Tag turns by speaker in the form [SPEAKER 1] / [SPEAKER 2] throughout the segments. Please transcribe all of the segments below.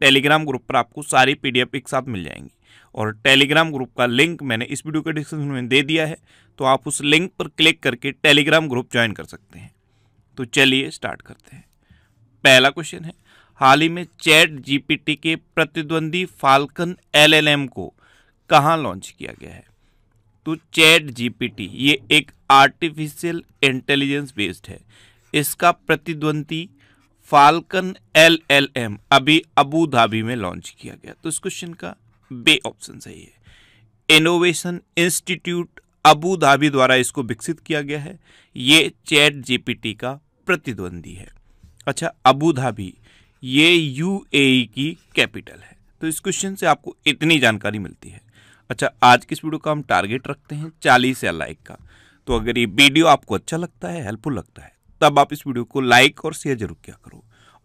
[SPEAKER 1] Telegram group पर आपको सारी पी एक साथ मिल जाएंगी और टेलीग्राम ग्रुप का लिंक मैंने इस वीडियो के डिस्क्रिप्शन में दे दिया है तो आप उस लिंक पर क्लिक करके टेलीग्राम ग्रुप ज्वाइन कर सकते हैं तो चलिए स्टार्ट करते हैं पहला क्वेश्चन है हाल ही में चैट जीपीटी के प्रतिद्वंदी फाल्कन एलएलएम को कहाँ लॉन्च किया गया है तो चैट जीपीटी ये एक आर्टिफिशियल इंटेलिजेंस बेस्ड है इसका प्रतिद्वंदी फाल्कन एल एल एम अभी अबू धाबी में लॉन्च किया गया तो इस क्वेश्चन का बे ऑप्शन सही है इनोवेशन इंस्टीट्यूट अबू धाबी द्वारा इसको विकसित किया गया है ये चैट जीपीटी का प्रतिद्वंदी है अच्छा अबू धाबी ये यूएई e की कैपिटल है तो इस क्वेश्चन से आपको इतनी जानकारी मिलती है अच्छा आज की इस वीडियो का हम टारगेट रखते हैं चालीस या लाइक का तो अगर ये वीडियो आपको अच्छा लगता है हेल्पफुल लगता है तब आप इस वीडियो को लाइक और शेयर जरूर किया करो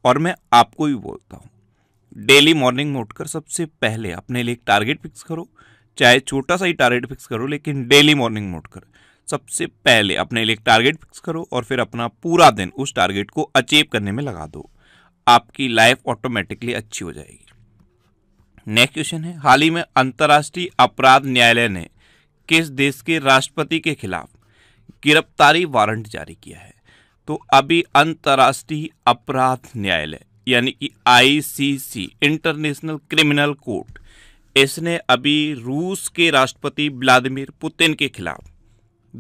[SPEAKER 1] और मैं आपको भी बोलता हूँ डेली मॉर्निंग में उठकर सबसे पहले अपने लिए एक टारगेट फिक्स करो चाहे छोटा सा ही टारगेट फिक्स करो लेकिन डेली मॉर्निंग में उठकर सबसे पहले अपने लिए एक टारगेट फिक्स करो और फिर अपना पूरा दिन उस टारगेट को अचीव करने में लगा दो आपकी लाइफ ऑटोमेटिकली अच्छी हो जाएगी नेक्स्ट क्वेश्चन है हाल ही में अंतर्राष्ट्रीय अपराध न्यायालय ने किस देश के राष्ट्रपति के खिलाफ गिरफ्तारी वारंट जारी किया है तो अभी अंतर्राष्ट्रीय अपराध न्यायालय यानी कि आईसीसी इंटरनेशनल क्रिमिनल कोर्ट इसने अभी रूस के राष्ट्रपति व्लादिमीर पुतिन के खिलाफ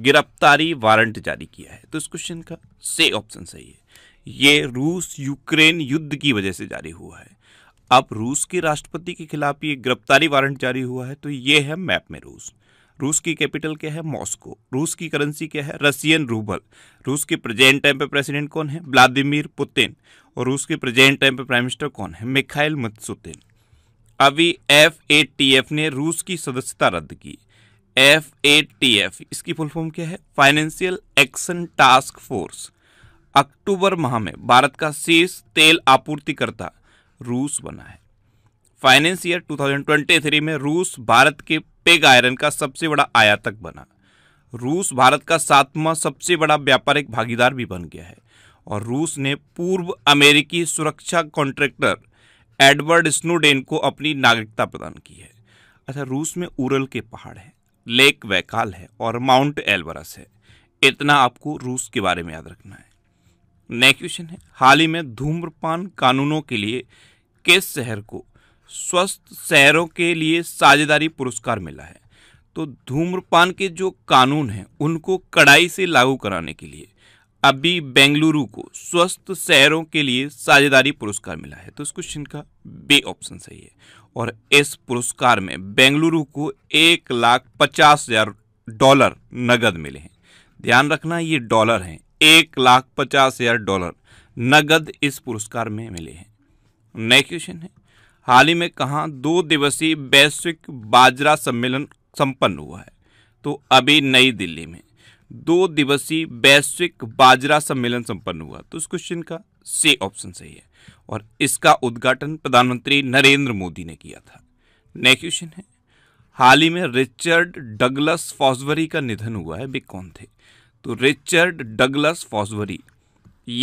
[SPEAKER 1] गिरफ्तारी वारंट जारी किया है तो इस क्वेश्चन का से ऑप्शन सही है ये रूस यूक्रेन युद्ध की वजह से जारी हुआ है अब रूस के राष्ट्रपति के खिलाफ ये गिरफ्तारी वारंट जारी हुआ है तो ये है मैप में रूस रूस की कैपिटल क्या है मॉस्को रूस की करेंसी क्या है रसियन रूबल रूस के प्रेजेंट टाइम पे प्रेसिडेंट कौन है व्लादिमीर पुतिन और रूस के प्रेजेंट टाइम पे प्राइम मिनिस्टर कौन है मिखाइल मत्सुतिन अभी एफ ए टी एफ ने रूस की सदस्यता रद्द की एफ ए टी एफ इसकी फुल फॉर्म क्या है फाइनेंशियल एक्शन टास्क फोर्स अक्टूबर माह में भारत का शीर्ष तेल आपूर्तिकर्ता रूस बना है फाइनेंस ईयर 2023 में रूस भारत के पेग आयरन का सबसे बड़ा आयातक बना रूस भारत का सातवां सबसे बड़ा व्यापारिक भागीदार भी बन गया है और रूस ने पूर्व अमेरिकी सुरक्षा कॉन्ट्रैक्टर एडवर्ड स्नोडेन को अपनी नागरिकता प्रदान की है अच्छा रूस में उरल के पहाड़ हैं लेक वैकाल है और माउंट एल्बरस है इतना आपको रूस के बारे में याद रखना है नेक्स्ट क्वेश्चन है हाल ही में धूम्रपान कानूनों के लिए किस शहर को स्वस्थ शहरों के लिए साझेदारी पुरस्कार मिला है तो धूम्रपान के जो कानून हैं उनको कड़ाई से लागू कराने के लिए अभी बेंगलुरु को स्वस्थ शहरों के लिए साझेदारी पुरस्कार मिला है तो इस क्वेश्चन का बे ऑप्शन सही है और इस पुरस्कार में बेंगलुरु को एक लाख पचास हजार डॉलर नगद मिले हैं ध्यान रखना ये डॉलर हैं एक लाख पचास हजार डॉलर नगद इस पुरस्कार में मिले हैं नेक्स्ट क्वेश्चन है हाल ही में कहा दो दिवसीय वैश्विक बाजरा सम्मेलन संपन्न हुआ है तो अभी नई दिल्ली में दो दिवसीय वैश्विक बाजरा सम्मेलन संपन्न हुआ तो इस क्वेश्चन का से ऑप्शन सही है और इसका उद्घाटन प्रधानमंत्री नरेंद्र मोदी ने किया था नेक्स्ट क्वेश्चन है हाल ही में रिचर्ड डगलस फॉसवरी का निधन हुआ है वे कौन थे तो रिचर्ड डगलस फॉसवरी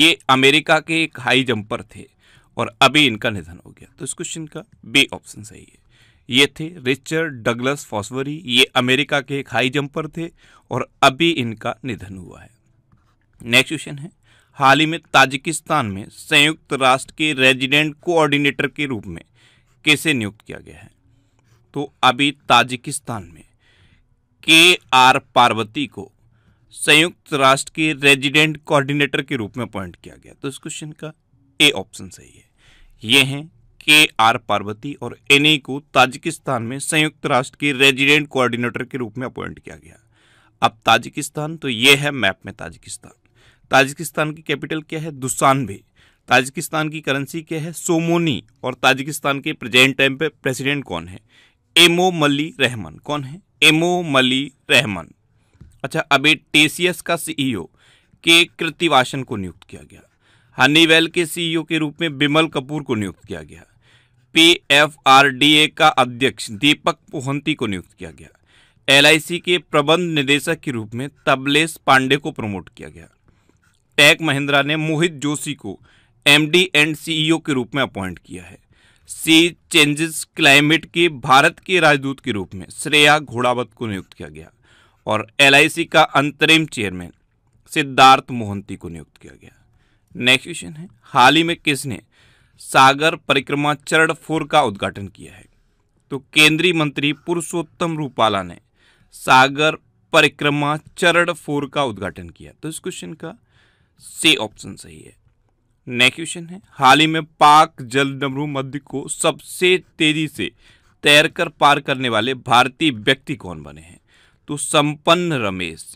[SPEAKER 1] ये अमेरिका के एक हाई जंपर थे और अभी इनका निधन हो गया तो इस क्वेश्चन का बी ऑप्शन सही है ये थे रिचर्ड डगलस फॉसवरी ये अमेरिका के एक हाई जंपर थे और अभी इनका निधन हुआ है नेक्स्ट क्वेश्चन है हाल ही में ताजिकिस्तान में संयुक्त राष्ट्र के रेजिडेंट कोऑर्डिनेटर के रूप में कैसे नियुक्त किया गया है तो अभी ताजिकिस्तान में के आर पार्वती को संयुक्त राष्ट्र के रेजिडेंट कोऑर्डिनेटर के रूप में अपॉइंट किया गया तो इस क्वेश्चन का ए ऑप्शन सही है ये हैं के आर पार्वती और एन को ताजिकिस्तान में संयुक्त राष्ट्र के रेजिडेंट कोऑर्डिनेटर के रूप में अपॉइंट किया गया अब ताजिकिस्तान तो ये है मैप में ताजिकिस्तान ताजिकिस्तान की कैपिटल क्या है दुशानबे ताजिकिस्तान की करेंसी क्या है सोमोनी और ताजिकिस्तान के प्रेजेंट टाइम पे प्रेसिडेंट कौन है एमओ मली रहमान कौन है एमओ मली रहमान अच्छा अभी टेसीएस का सीईओ के कृतिवासन को नियुक्त किया गया हनीवेल के सीईओ e के रूप में बिमल कपूर को नियुक्त किया गया पीएफआरडीए का अध्यक्ष दीपक पोहंती को नियुक्त किया गया एलआईसी के प्रबंध निदेशक के रूप में तबलेश पांडे को प्रमोट किया गया टैक महिंद्रा ने मोहित जोशी को एमडी एंड सीईओ के रूप में अपॉइंट किया है सी चेंजेस क्लाइमेट के भारत के राजदूत के रूप में श्रेया घोड़ावत को नियुक्त किया गया और एलआईसी का अंतरिम चेयरमैन सिद्धार्थ मोहंती को नियुक्त किया गया नेक्स्ट क्वेश्चन है हाल ही में किसने सागर परिक्रमा चरण फोर का उद्घाटन किया है तो केंद्रीय मंत्री पुरुषोत्तम रूपाला ने सागर परिक्रमा चरण फोर का उद्घाटन किया तो इस क्वेश्चन का से ऑप्शन सही है नेक्स्ट क्वेश्चन है हाल ही में पाक जल डमरू मध्य को सबसे तेजी से तैरकर पार करने वाले भारतीय व्यक्ति कौन बने हैं तो संपन्न रमेश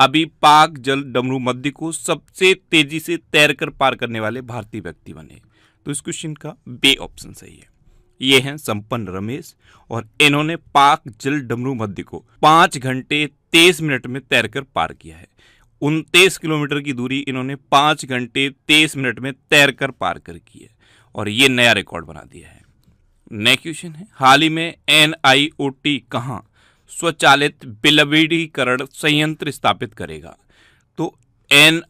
[SPEAKER 1] अभी पाक जल डमरू मध्य को सबसे तेजी से तैरकर पार करने वाले भारतीय व्यक्ति बने तो इस क्वेश्चन का बे ऑप्शन सही है ये हैं संपन्न रमेश और इन्होंने पाक जल डमरू मध्य को पांच घंटे तेईस मिनट में तैरकर पार किया है उनतीस किलोमीटर की दूरी इन्होंने पांच घंटे तेईस मिनट में तैरकर पार कर की है और ये नया रिकॉर्ड बना दिया है नेक्स्ट क्वेश्चन है हाल ही में एन आई ओ टी कहाँ स्वचालित बिलवीडीकरण संयंत्र स्थापित करेगा तो एन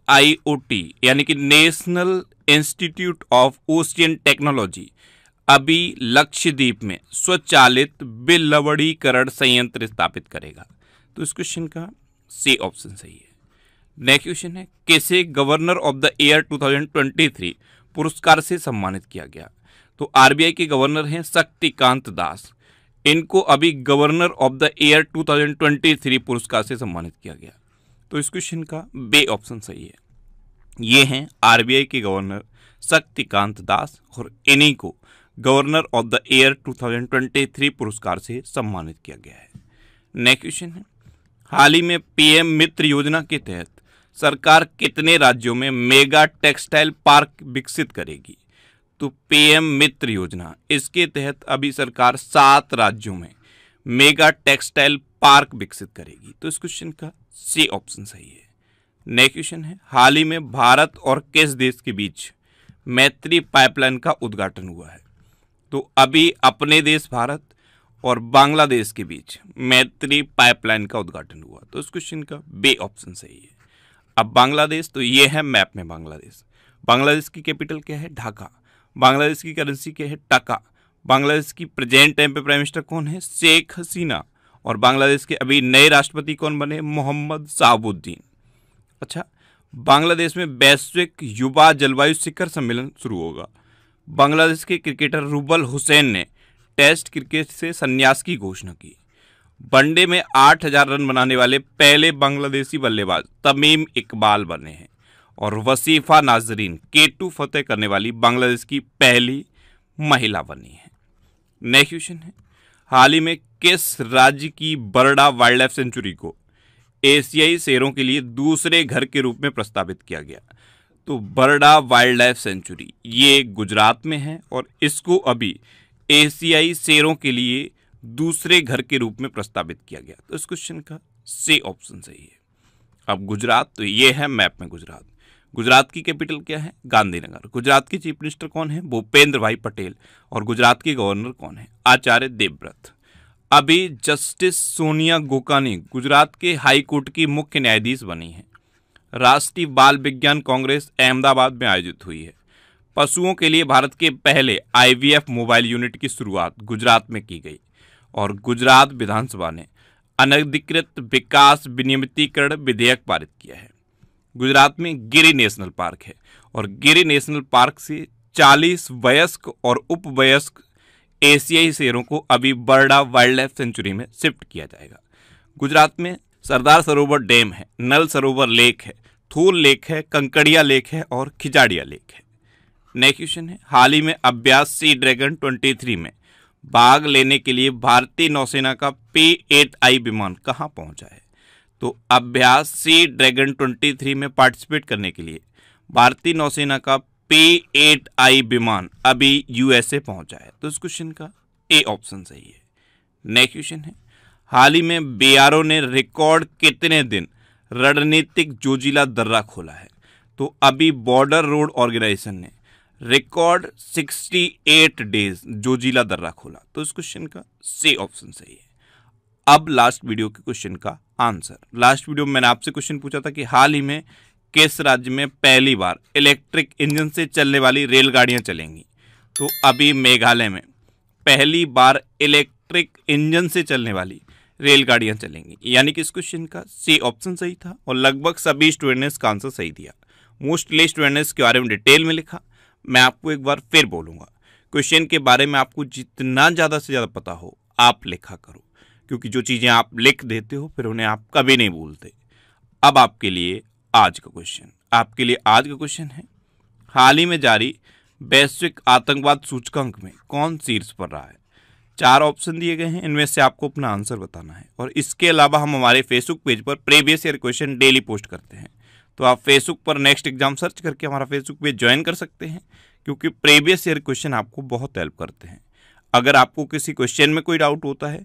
[SPEAKER 1] यानी कि national institute of ocean technology अभी लक्षद्वीप में स्वचालित बिलवड़ीकरण संयंत्र स्थापित करेगा तो इस क्वेश्चन का सी ऑप्शन सही है नेक्स्ट क्वेश्चन है कैसे गवर्नर ऑफ द ईयर 2023 पुरस्कार से सम्मानित किया गया तो आरबीआई के गवर्नर हैं शक्तिकांत दास इनको अभी गवर्नर ऑफ द ईयर 2023 पुरस्कार से सम्मानित किया गया तो इस क्वेश्चन का बे ऑप्शन सही है ये हैं आरबीआई के गवर्नर शक्तिकांत दास और इन्हीं को गवर्नर ऑफ द ईयर 2023 पुरस्कार से सम्मानित किया गया है नेक्स्ट क्वेश्चन है हाल ही में पीएम मित्र योजना के तहत सरकार कितने राज्यों में मेगा टेक्सटाइल पार्क विकसित करेगी तो पीएम मित्र योजना इसके तहत अभी सरकार सात राज्यों में मेगा टेक्सटाइल पार्क विकसित करेगी तो इस क्वेश्चन का सी ऑप्शन सही है नेक्स्ट क्वेश्चन है हाल ही में भारत और किस देश के बीच मैत्री पाइपलाइन का उद्घाटन हुआ है तो अभी अपने देश भारत और बांग्लादेश के बीच मैत्री पाइपलाइन का उद्घाटन हुआ तो इस क्वेश्चन का बे ऑप्शन सही है अब बांग्लादेश तो ये है मैप में बांग्लादेश बांग्लादेश की कैपिटल क्या है ढाका बांग्लादेश की करेंसी के है टका बांग्लादेश की प्रेजेंट टाइम पे प्राइम मिनिस्टर कौन है शेख हसीना और बांग्लादेश के अभी नए राष्ट्रपति कौन बने मोहम्मद साहबुद्दीन अच्छा बांग्लादेश में वैश्विक युवा जलवायु शिखर सम्मेलन शुरू होगा बांग्लादेश के क्रिकेटर रूबल हुसैन ने टेस्ट क्रिकेट से संन्यास की घोषणा की वनडे में 8000 रन बनाने वाले पहले बांग्लादेशी बल्लेबाज तमीम इकबाल बने हैं और वसीफा नाजरीन के टू फतेह करने वाली बांग्लादेश की पहली महिला बनी है नेक्स्ट क्वेश्चन है हाल ही में किस राज्य की बरडा वाइल्ड लाइफ सेंचुरी को एशियाई शेरों के लिए दूसरे घर के रूप में प्रस्तावित किया गया तो बरडा वाइल्ड लाइफ सेंचुरी ये गुजरात में है और इसको अभी एशियाई शेरों के लिए दूसरे घर के रूप में प्रस्तावित किया गया तो इस क्वेश्चन का से ऑप्शन सही है अब गुजरात तो ये है मैप में गुजरात गुजरात की कैपिटल क्या है गांधीनगर गुजरात के चीफ मिनिस्टर कौन है भूपेंद्र भाई पटेल और गुजरात के गवर्नर कौन है आचार्य देवव्रत अभी जस्टिस सोनिया गोकानी गुजरात के हाई कोर्ट की मुख्य न्यायाधीश बनी है राष्ट्रीय बाल विज्ञान कांग्रेस अहमदाबाद में आयोजित हुई है पशुओं के लिए भारत के पहले आईवीएफ मोबाइल यूनिट की शुरुआत गुजरात में की गई और गुजरात विधानसभा ने अनधिकृत विकास विनियमितीकरण विधेयक पारित किया है गुजरात में गिरी नेशनल पार्क है और गिरी नेशनल पार्क से 40 वयस्क और उपवयस्क एशियाई शेरों को अभी बर्डा वाइल्ड लाइफ सेंचुरी में शिफ्ट किया जाएगा गुजरात में सरदार सरोवर डैम है नल सरोवर लेक है थूल लेक है कंकड़िया लेक है और खिजाड़िया लेक है नेक्स्ट क्वेश्चन है हाल ही में अभ्यास सी ड्रैगन 23 में भाग लेने के लिए भारतीय नौसेना का पी एट आई विमान कहाँ पहुंचा है तो अभ्यास सी ड्रैगन ट्वेंटी थ्री में पार्टिसिपेट करने के लिए भारतीय नौसेना का पी एट आई विमान अभी यूएसए पहुंचा है तो इस क्वेश्चन का ए ऑप्शन सही है नेक्स्ट क्वेश्चन है हाल ही में बीआरओ ने रिकॉर्ड कितने दिन रणनीतिक जोजिला दर्रा खोला है तो अभी बॉर्डर रोड ऑर्गेनाइजेशन ने रिकॉर्ड 68 डेज जोजिला दर्रा खोला तो इस क्वेश्चन का सी ऑप्शन सही है अब लास्ट वीडियो के क्वेश्चन का आंसर लास्ट वीडियो में मैंने आपसे क्वेश्चन पूछा था कि हाल ही में किस राज्य में पहली बार इलेक्ट्रिक इंजन से चलने वाली रेलगाड़ियां चलेंगी तो अभी मेघालय में पहली बार इलेक्ट्रिक इंजन से चलने वाली रेलगाड़ियां चलेंगी यानी कि इस क्वेश्चन का सी ऑप्शन सही था और लगभग सभी स्टूडेंट ने इसका आंसर सही दिया मोस्टली स्टूडेंट ने इसके बारे में डिटेल में लिखा मैं आपको एक बार फिर बोलूँगा क्वेश्चन के बारे में आपको जितना ज़्यादा से ज़्यादा पता हो आप लिखा करो क्योंकि जो चीज़ें आप लिख देते हो फिर उन्हें आप कभी नहीं भूलते अब आपके लिए आज का क्वेश्चन आपके लिए आज का क्वेश्चन है हाल ही में जारी वैश्विक आतंकवाद सूचकांक में कौन शीर्ष पर रहा है चार ऑप्शन दिए गए हैं इनमें से आपको अपना आंसर बताना है और इसके अलावा हम हमारे फेसबुक पेज पर previous year question daily post करते हैं तो आप फेसबुक पर नेक्स्ट एग्जाम सर्च करके हमारा फेसबुक पेज ज्वाइन कर सकते हैं क्योंकि प्रीवियस ईयर क्वेश्चन आपको बहुत हेल्प करते हैं अगर आपको किसी क्वेश्चन में कोई डाउट होता है